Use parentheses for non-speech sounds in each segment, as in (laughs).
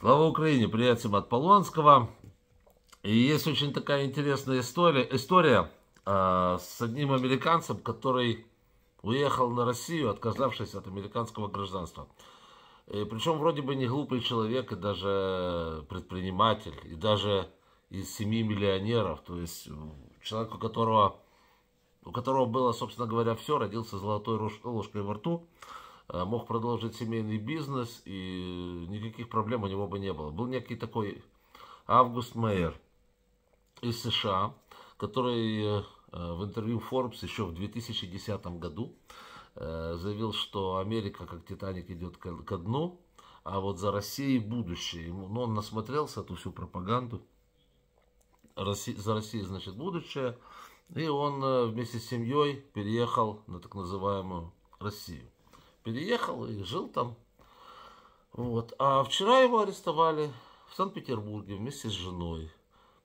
Слава Украине, приятелям от Полонского. И есть очень такая интересная история, история э, с одним американцем, который уехал на Россию, отказавшись от американского гражданства. И причем вроде бы не глупый человек, и даже предприниматель, и даже из семи миллионеров, то есть человек, у которого, у которого было, собственно говоря, все, родился золотой ложкой во рту. Э, мог продолжить семейный бизнес, и никаких проблем у него бы не было. Был некий такой Август Мейер из США, который э, в интервью Forbes еще в 2010 году э, заявил, что Америка как Титаник идет ко дну, а вот за Россией будущее. Но ну, он насмотрелся эту всю пропаганду. за Россией, значит, будущее. И он вместе с семьей переехал на так называемую Россию переехал и жил там. Вот. А вчера его арестовали в Санкт-Петербурге вместе с женой.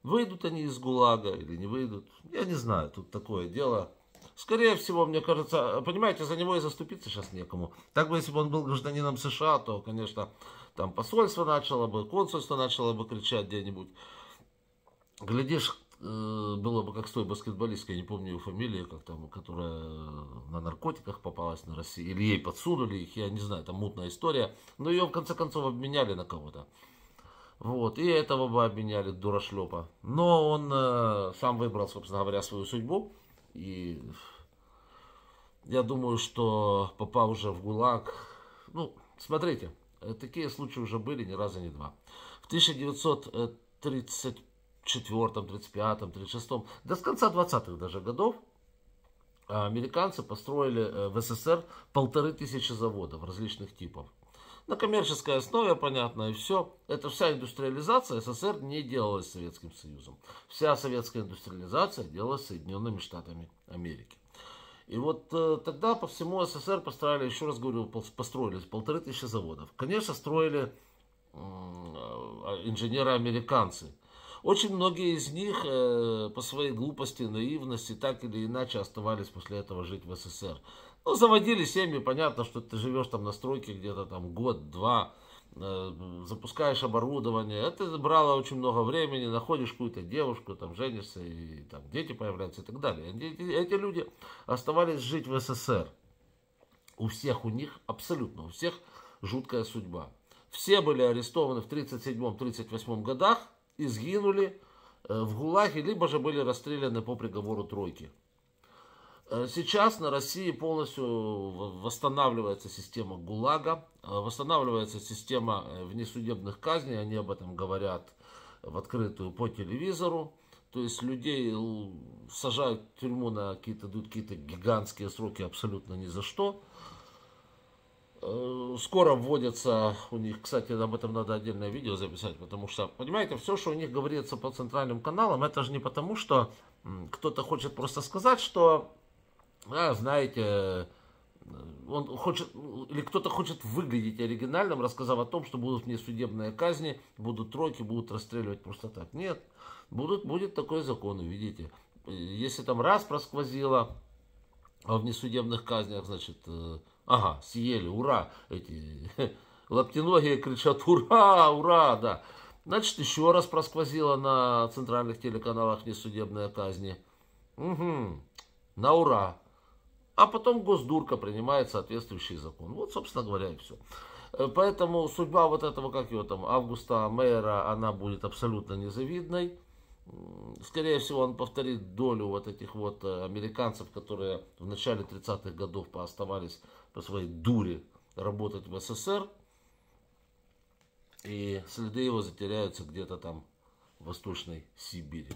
Выйдут они из ГУЛАГа или не выйдут, я не знаю, тут такое дело. Скорее всего, мне кажется, понимаете, за него и заступиться сейчас некому. Так бы, если бы он был гражданином США, то, конечно, там посольство начало бы, консульство начало бы кричать где-нибудь. Глядишь, Э, была бы как с той баскетболисткой, я не помню ее фамилию, как там, которая на наркотиках попалась на России, или ей подсунули их, я не знаю, там мутная история, но ее в конце концов обменяли на кого-то. Вот, и этого бы обменяли, дурашлепа. Но он э, сам выбрал, собственно говоря, свою судьбу. И я думаю, что попал уже в ГУЛАГ. Ну, смотрите, э, такие случаи уже были ни разу, ни два. В 1935 четвертом, тридцать пятом, тридцать шестом, м да с конца двадцатых даже годов а, американцы построили э, в СССР полторы тысячи заводов различных типов. На коммерческой основе, понятно, и все. Это вся индустриализация СССР не делалась Советским Союзом. Вся советская индустриализация делалась Соединенными Штатами Америки. И вот э, тогда по всему СССР построили, еще раз говорю, построили полторы тысячи заводов. Конечно, строили э, инженеры-американцы – очень многие из них э, по своей глупости, наивности так или иначе оставались после этого жить в СССР. Ну, заводили семьи, понятно, что ты живешь там на стройке где-то там год-два, э, запускаешь оборудование. Это брало очень много времени, находишь какую-то девушку, там женишься, и, там дети появляются и так далее. Эти, эти люди оставались жить в СССР. У всех у них, абсолютно у всех, жуткая судьба. Все были арестованы в 1937-1938 годах, и сгинули в ГУЛАГе, либо же были расстреляны по приговору тройки. Сейчас на России полностью восстанавливается система ГУЛАГа, э, восстанавливается система э, внесудебных казней, они об этом говорят в открытую по телевизору. То есть людей сажают в тюрьму на какие-то, идут какие-то гигантские сроки абсолютно ни за что. Э, скоро вводятся у них, кстати, об этом надо отдельное видео записать, потому что, понимаете, все, что у них говорится по центральным каналам, это же не потому, что кто-то хочет просто сказать, что, а, знаете, э, он хочет, или кто-то хочет выглядеть оригинальным, рассказав о том, что будут несудебные казни, будут тройки, будут расстреливать просто так. Нет, будут, будет такой закон, видите, Если там раз просквозило о несудебных казнях, значит, э, Ага, съели, ура! Эти (laughs) лаптиногие кричат «Ура! Ура!» да. Значит, еще раз просквозила на центральных телеканалах несудебная казнь. Угу, на ура. А потом Госдурка принимает соответствующий закон. Вот, собственно говоря, и все. Э, поэтому судьба вот этого, как его там, Августа Мэйра, она будет абсолютно незавидной. Скорее всего, он повторит долю вот этих вот э, американцев, которые в начале 30-х годов пооставались по своей дуре работать в СССР. И следы его затеряются где-то там в Восточной Сибири.